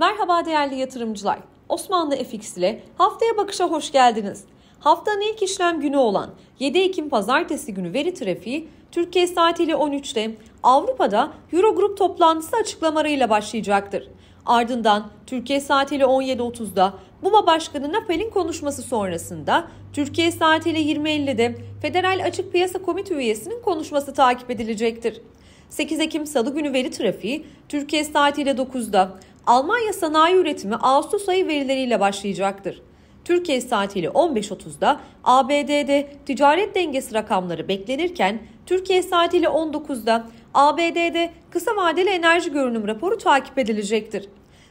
Merhaba değerli yatırımcılar. Osmanlı FX ile haftaya bakışa hoş geldiniz. Haftanın ilk işlem günü olan 7 Ekim pazartesi günü veri trafiği Türkiye saatiyle 13'te Avrupa'da Eurogroup toplantısı açıklamalarıyla başlayacaktır. Ardından Türkiye saatiyle 17.30'da BUMA Başkanı Napel'in konuşması sonrasında Türkiye saatiyle 20.50'de Federal Açık Piyasa Komite üyesinin konuşması takip edilecektir. 8 Ekim Salı günü veri trafiği Türkiye saatiyle 9'da Almanya sanayi üretimi Ağustos ayı verileriyle başlayacaktır. Türkiye saatiyle 15.30'da ABD'de ticaret dengesi rakamları beklenirken Türkiye saatiyle 19'da ABD'de kısa vadeli enerji görünüm raporu takip edilecektir.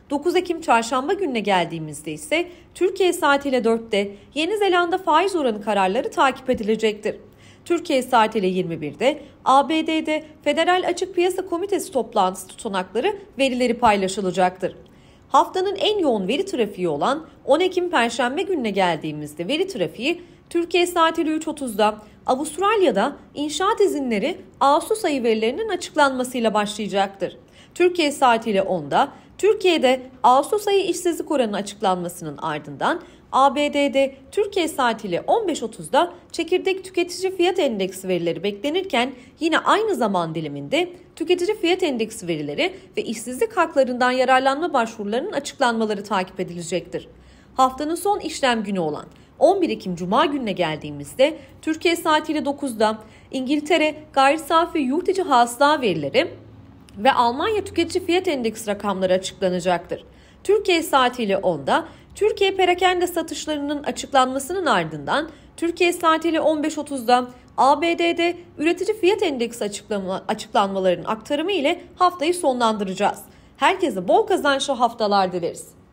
9 Ekim çarşamba gününe geldiğimizde ise Türkiye saatiyle 4'te Yeni Zelanda faiz oranı kararları takip edilecektir. Türkiye saatiyle 21'de ABD'de Federal Açık Piyasa Komitesi toplantısı tutanakları verileri paylaşılacaktır. Haftanın en yoğun veri trafiği olan 10 Ekim Perşembe gününe geldiğimizde veri trafiği Türkiye saatiyle 3.30'da Avustralya'da inşaat izinleri Ağustos ayı verilerinin açıklanmasıyla başlayacaktır. Türkiye saatiyle 10'da Türkiye'de Ağustos ayı işsizlik oranının açıklanmasının ardından ABD'de Türkiye saatiyle 15.30'da çekirdek tüketici fiyat endeksi verileri beklenirken yine aynı zaman diliminde tüketici fiyat endeksi verileri ve işsizlik haklarından yararlanma başvurularının açıklanmaları takip edilecektir. Haftanın son işlem günü olan 11 Ekim Cuma gününe geldiğimizde Türkiye saatiyle 9'da İngiltere gayri safi yurt içi hasıla verileri ve Almanya Tüketici Fiyat Endeks rakamları açıklanacaktır. Türkiye saatiyle 10'da Türkiye perakende satışlarının açıklanmasının ardından Türkiye saatiyle 15.30'da ABD'de üretici fiyat endeks açıklama, açıklanmalarının aktarımı ile haftayı sonlandıracağız. Herkese bol kazançlı haftalar dileriz.